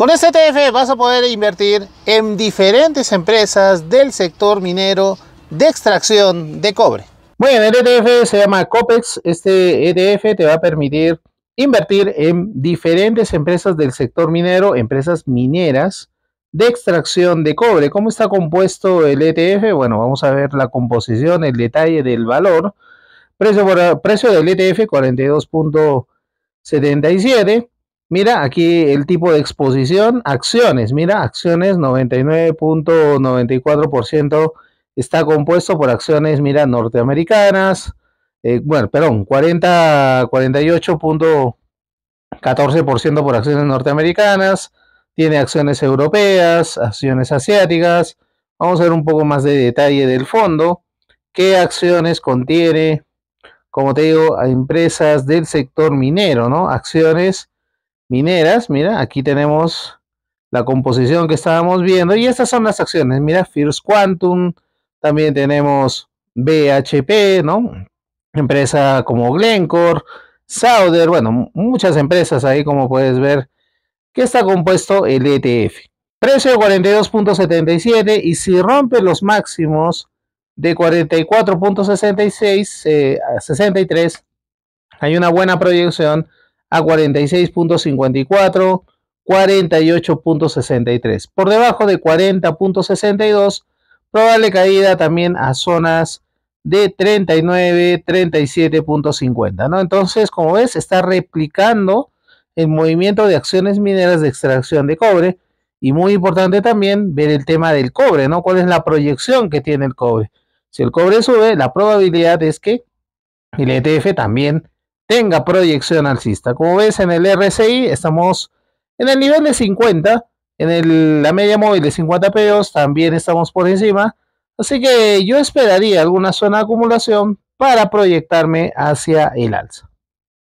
Con este ETF vas a poder invertir en diferentes empresas del sector minero de extracción de cobre. Bueno, el ETF se llama COPEX. Este ETF te va a permitir invertir en diferentes empresas del sector minero, empresas mineras de extracción de cobre. ¿Cómo está compuesto el ETF? Bueno, vamos a ver la composición, el detalle del valor. Precio, precio del e ETF 42.77. Mira aquí el tipo de exposición, acciones. Mira, acciones 99.94% está compuesto por acciones, mira, norteamericanas. Eh, bueno, perdón, 40, 48.14% por acciones norteamericanas. Tiene acciones europeas, acciones asiáticas. Vamos a ver un poco más de detalle del fondo. ¿Qué acciones contiene? Como te digo, a empresas del sector minero, ¿no? Acciones mineras, mira, aquí tenemos la composición que estábamos viendo y estas son las acciones, mira, First Quantum, también tenemos BHP, ¿no? Empresa como Glencore, Sauder, bueno, muchas empresas ahí como puedes ver que está compuesto el ETF. Precio de 42.77 y si rompe los máximos de 44.66, eh, a 63, hay una buena proyección a 46.54, 48.63. Por debajo de 40.62, probable caída también a zonas de 39, 37.50, ¿no? Entonces, como ves, está replicando el movimiento de acciones mineras de extracción de cobre y muy importante también ver el tema del cobre, ¿no? ¿Cuál es la proyección que tiene el cobre? Si el cobre sube, la probabilidad es que el ETF también tenga proyección alcista. Como ves en el RSI estamos en el nivel de 50, en la media móvil de 50 pesos también estamos por encima. Así que yo esperaría alguna zona de acumulación para proyectarme hacia el alza.